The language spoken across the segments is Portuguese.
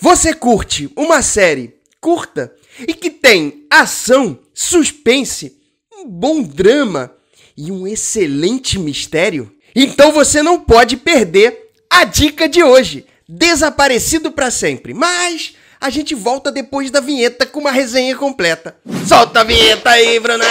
Você curte uma série curta e que tem ação, suspense, um bom drama e um excelente mistério? Então você não pode perder a dica de hoje, Desaparecido para sempre. Mas a gente volta depois da vinheta com uma resenha completa. Solta a vinheta aí, Brunão!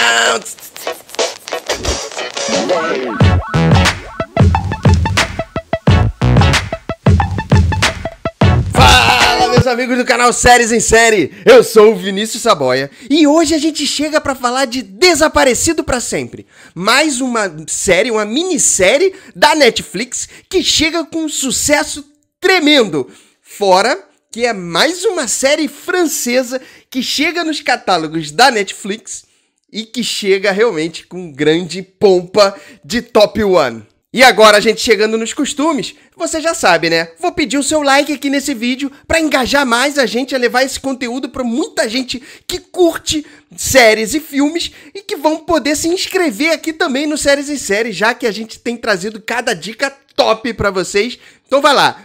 amigos do canal Séries em Série. Eu sou o Vinícius Saboia e hoje a gente chega para falar de Desaparecido para Sempre. Mais uma série, uma minissérie da Netflix que chega com um sucesso tremendo. Fora que é mais uma série francesa que chega nos catálogos da Netflix e que chega realmente com grande pompa de top 1. E agora a gente chegando nos costumes, você já sabe, né? Vou pedir o seu like aqui nesse vídeo para engajar mais a gente a levar esse conteúdo para muita gente que curte séries e filmes e que vão poder se inscrever aqui também no Séries e Séries, já que a gente tem trazido cada dica top para vocês. Então vai lá,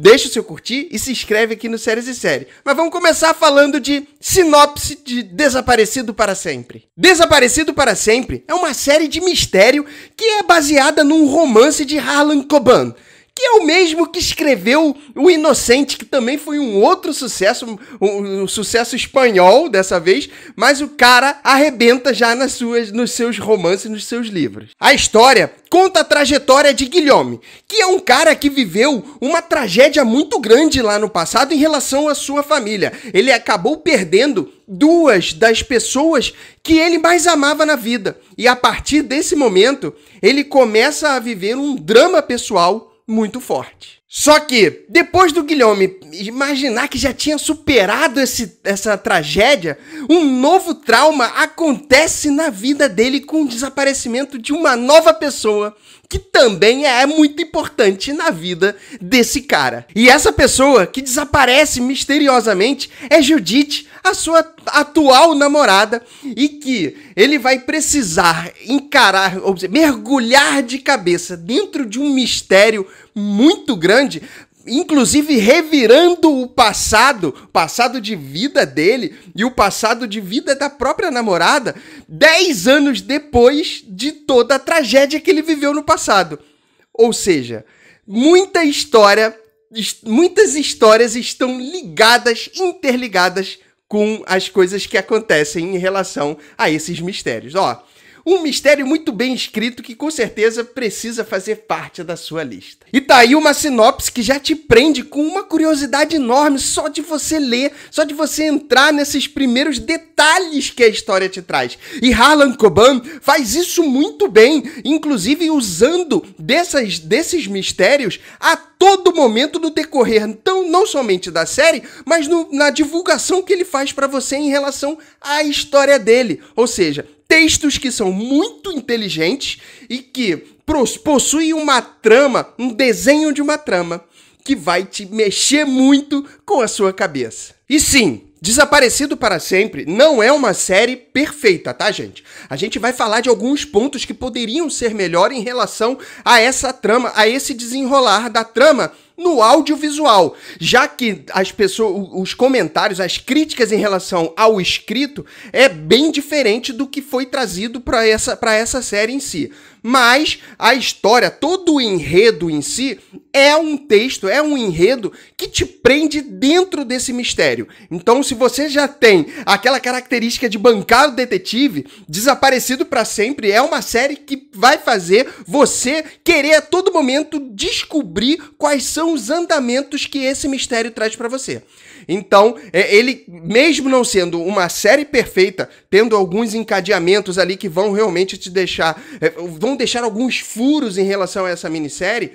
deixa o seu curtir e se inscreve aqui no Séries e Série. Mas vamos começar falando de sinopse de Desaparecido para Sempre. Desaparecido para Sempre é uma série de mistério que é baseada num romance de Harlan Coban que é o mesmo que escreveu O Inocente, que também foi um outro sucesso, um, um sucesso espanhol dessa vez, mas o cara arrebenta já nas suas, nos seus romances, nos seus livros. A história conta a trajetória de Guilherme, que é um cara que viveu uma tragédia muito grande lá no passado em relação à sua família. Ele acabou perdendo duas das pessoas que ele mais amava na vida. E a partir desse momento, ele começa a viver um drama pessoal muito forte. Só que, depois do Guilherme imaginar que já tinha superado esse, essa tragédia, um novo trauma acontece na vida dele com o desaparecimento de uma nova pessoa que também é muito importante na vida desse cara. E essa pessoa que desaparece misteriosamente é Judith, a sua atual namorada, e que ele vai precisar encarar, ou seja, mergulhar de cabeça dentro de um mistério muito grande inclusive revirando o passado, passado de vida dele e o passado de vida da própria namorada, 10 anos depois de toda a tragédia que ele viveu no passado. Ou seja, muita história, muitas histórias estão ligadas, interligadas com as coisas que acontecem em relação a esses mistérios. Ó, um mistério muito bem escrito que com certeza precisa fazer parte da sua lista. E tá aí uma sinopse que já te prende com uma curiosidade enorme só de você ler, só de você entrar nesses primeiros detalhes que a história te traz. E Harlan Coban faz isso muito bem, inclusive usando dessas, desses mistérios a todo momento no decorrer, então não somente da série, mas no, na divulgação que ele faz para você em relação à história dele. Ou seja, textos que são muito inteligentes e que possuem uma trama, um desenho de uma trama que vai te mexer muito com a sua cabeça. E sim, Desaparecido para Sempre não é uma série perfeita, tá, gente? A gente vai falar de alguns pontos que poderiam ser melhor em relação a essa trama, a esse desenrolar da trama no audiovisual, já que as pessoas, os comentários, as críticas em relação ao escrito é bem diferente do que foi trazido para essa, para essa série em si. Mas a história, todo o enredo em si é um texto, é um enredo que te prende dentro desse mistério. Então, se você já tem aquela característica de bancar o detetive, Desaparecido para sempre é uma série que vai fazer você querer a todo momento descobrir quais são foram os andamentos que esse mistério traz para você. Então, é, ele, mesmo não sendo uma série perfeita, tendo alguns encadeamentos ali que vão realmente te deixar. É, vão deixar alguns furos em relação a essa minissérie,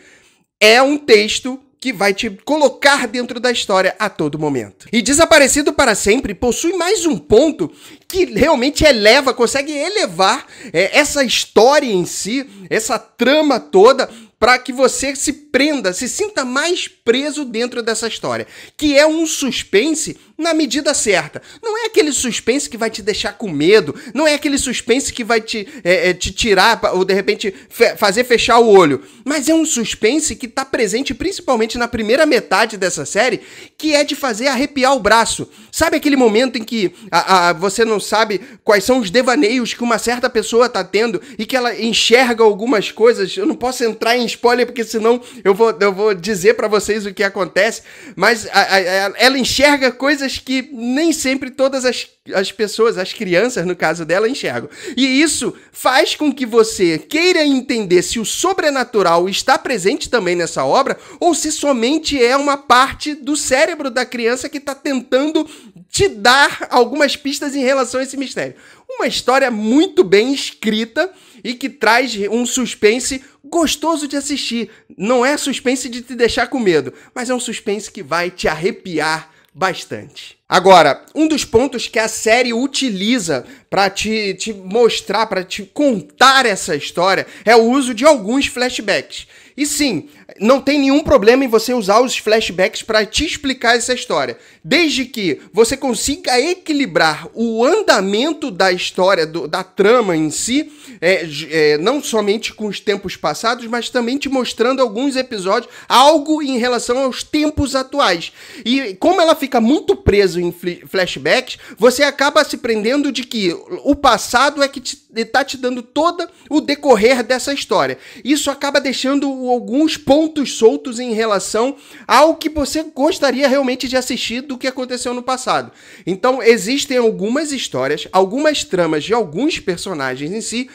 é um texto que vai te colocar dentro da história a todo momento. E Desaparecido para Sempre possui mais um ponto que realmente eleva, consegue elevar é, essa história em si, essa trama toda para que você se prenda, se sinta mais preso dentro dessa história, que é um suspense na medida certa. Não é aquele suspense que vai te deixar com medo, não é aquele suspense que vai te, é, é, te tirar ou de repente fe fazer fechar o olho, mas é um suspense que está presente principalmente na primeira metade dessa série, que é de fazer arrepiar o braço. Sabe aquele momento em que a, a você não sabe quais são os devaneios que uma certa pessoa está tendo e que ela enxerga algumas coisas? Eu não posso entrar em spoiler, porque senão eu vou, eu vou dizer para vocês o que acontece. Mas a, a, ela enxerga coisas que nem sempre todas as, as pessoas, as crianças, no caso dela, enxergam. E isso faz com que você queira entender se o sobrenatural está presente também nessa obra ou se somente é uma parte do cérebro da criança que está tentando te dar algumas pistas em relação a esse mistério. Uma história muito bem escrita e que traz um suspense gostoso de assistir. Não é suspense de te deixar com medo, mas é um suspense que vai te arrepiar bastante. Agora, um dos pontos que a série utiliza para te, te mostrar, para te contar essa história, é o uso de alguns flashbacks. E sim, não tem nenhum problema em você usar os flashbacks para te explicar essa história. Desde que você consiga equilibrar o andamento da história, do, da trama em si, é, é, não somente com os tempos passados, mas também te mostrando alguns episódios, algo em relação aos tempos atuais. E como ela fica muito presa em flashbacks, você acaba se prendendo de que o passado é que te está te dando todo o decorrer dessa história. Isso acaba deixando alguns pontos pontos soltos em relação ao que você gostaria realmente de assistir do que aconteceu no passado. Então, existem algumas histórias, algumas tramas de alguns personagens em si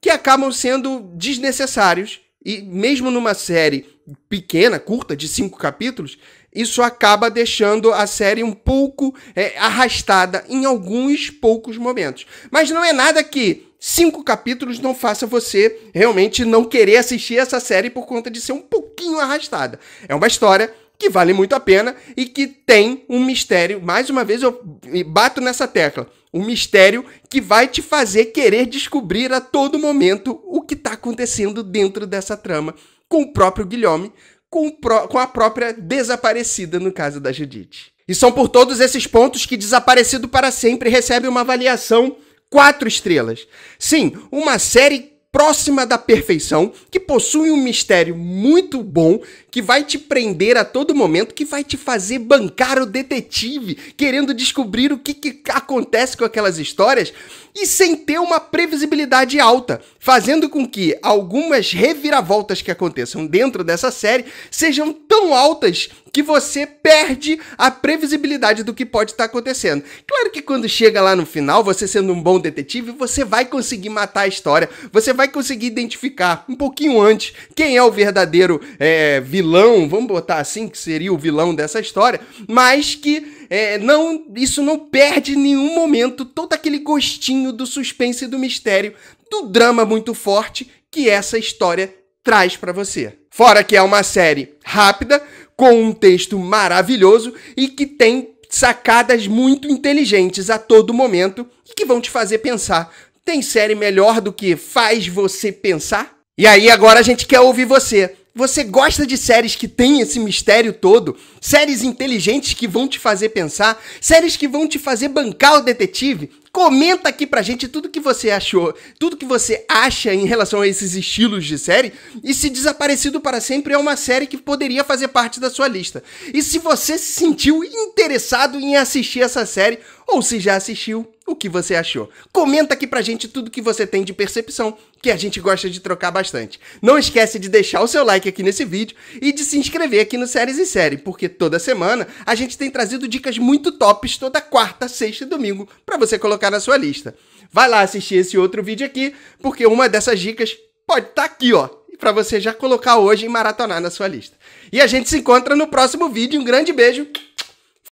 que acabam sendo desnecessários e mesmo numa série pequena, curta, de cinco capítulos, isso acaba deixando a série um pouco é, arrastada em alguns poucos momentos. Mas não é nada que cinco capítulos não faça você realmente não querer assistir essa série por conta de ser um pouquinho arrastada. É uma história que vale muito a pena e que tem um mistério. Mais uma vez eu bato nessa tecla. Um mistério que vai te fazer querer descobrir a todo momento o que está acontecendo dentro dessa trama com o próprio Guilherme, com, com a própria desaparecida, no caso da Judite. E são por todos esses pontos que Desaparecido para Sempre recebe uma avaliação 4 estrelas. Sim, uma série próxima da perfeição, que possui um mistério muito bom que vai te prender a todo momento, que vai te fazer bancar o detetive, querendo descobrir o que, que acontece com aquelas histórias e sem ter uma previsibilidade alta, fazendo com que algumas reviravoltas que aconteçam dentro dessa série sejam tão altas que você perde a previsibilidade do que pode estar acontecendo. Claro que quando chega lá no final, você sendo um bom detetive, você vai conseguir matar a história, você vai conseguir identificar um pouquinho antes quem é o verdadeiro é, vilão vilão, vamos botar assim, que seria o vilão dessa história, mas que é, não isso não perde nenhum momento todo aquele gostinho do suspense e do mistério, do drama muito forte que essa história traz para você. Fora que é uma série rápida, com um texto maravilhoso e que tem sacadas muito inteligentes a todo momento e que vão te fazer pensar. Tem série melhor do que faz você pensar? E aí agora a gente quer ouvir você. Você gosta de séries que tem esse mistério todo? Séries inteligentes que vão te fazer pensar? Séries que vão te fazer bancar o detetive? Comenta aqui pra gente tudo que você achou, tudo que você acha em relação a esses estilos de série. E se Desaparecido para Sempre é uma série que poderia fazer parte da sua lista. E se você se sentiu interessado em assistir essa série, ou se já assistiu, o que você achou? Comenta aqui pra gente tudo que você tem de percepção, que a gente gosta de trocar bastante. Não esquece de deixar o seu like aqui nesse vídeo e de se inscrever aqui no Séries e Série, porque toda semana a gente tem trazido dicas muito tops toda quarta, sexta e domingo para você colocar na sua lista. Vai lá assistir esse outro vídeo aqui, porque uma dessas dicas pode estar tá aqui, ó, para você já colocar hoje e maratonar na sua lista. E a gente se encontra no próximo vídeo. Um grande beijo.